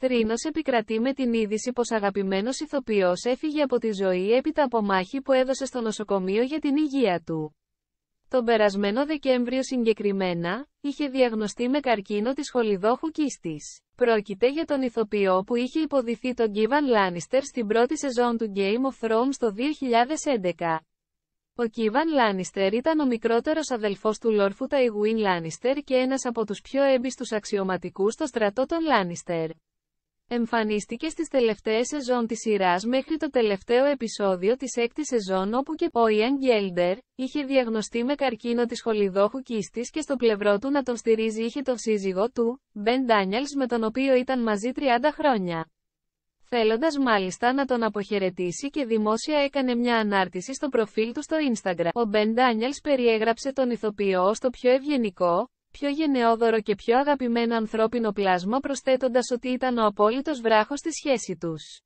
Θρήνος επικρατεί με την είδηση πως αγαπημένος ηθοποιός έφυγε από τη ζωή έπειτα από μάχη που έδωσε στο νοσοκομείο για την υγεία του. Τον περασμένο Δεκέμβριο συγκεκριμένα, είχε διαγνωστεί με καρκίνο της χολιδόχου κίστης. Πρόκειται για τον ηθοποιό που είχε υποδηθεί τον Κίβαν Λάνιστερ στην πρώτη σεζόν του Game of Thrones το 2011. Ο Κίβαν Λάνιστερ ήταν ο μικρότερος αδελφός του Λόρφου Ταϊγουίν Λάνιστερ και ένας από τους πιο έμπιστους αξιωματικούς στο στρατό των Λάνιστερ. Εμφανίστηκε στις τελευταίες σεζόν της σειράς μέχρι το τελευταίο επεισόδιο της έκτης σεζόν όπου και ο Ιαν Γκέλντερ είχε διαγνωστεί με καρκίνο της χολιδόχου κίστης και στο πλευρό του να τον στηρίζει είχε τον σύζυγό του, Μπεν Ντάνιελς με τον οποίο ήταν μαζί 30 χρόνια. Θέλοντας μάλιστα να τον αποχαιρετήσει και δημόσια έκανε μια ανάρτηση στο προφίλ του στο Instagram, ο Μπεν Ντάνιελς περιέγραψε τον ηθοποιό ως το πιο ευγενικό, πιο γενναιόδωρο και πιο αγαπημένο ανθρώπινο πλάσμα προσθέτοντας ότι ήταν ο απόλυτος βράχος στη σχέση τους.